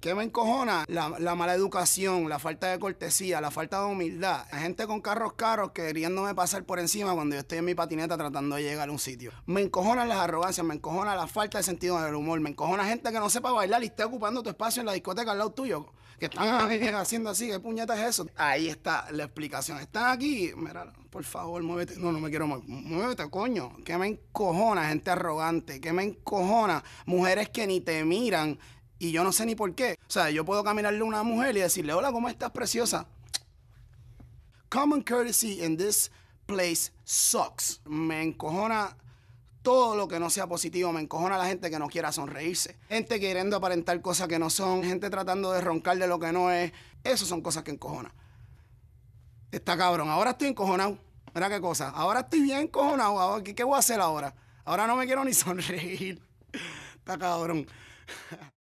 ¿Qué me encojona? La, mala educación, la falta de cortesía, la falta de humildad. La gente con carros caros queriéndome pasar por encima cuando yo estoy en mi patineta tratando de llegar a un sitio. Me encojonan las arrogancias, me encojona la falta de sentido del humor, me encojona gente que no sepa bailar y esté ocupando tu espacio en la discoteca al lado tuyo. Que están haciendo así, ¿qué puñeta es eso? Ahí está la explicación. Están aquí, mira, por favor, muévete. No, no me quiero mover. Muévete, coño. ¿Qué me encojona gente arrogante? ¿Qué me encojona mujeres que ni te miran? Y yo no sé ni por qué. O sea, yo puedo caminarle a una mujer y decirle, hola, ¿cómo estás, preciosa? Common courtesy in this place sucks. Me encojona todo lo que no sea positivo. Me encojona la gente que no quiera sonreírse. Gente queriendo aparentar cosas que no son. Gente tratando de roncar de lo que no es. Esas son cosas que encojona. Está cabrón. Ahora estoy encojonado. Mira qué cosa. Ahora estoy bien encojonado. ¿Qué voy a hacer ahora? Ahora no me quiero ni sonreír. Está cabrón.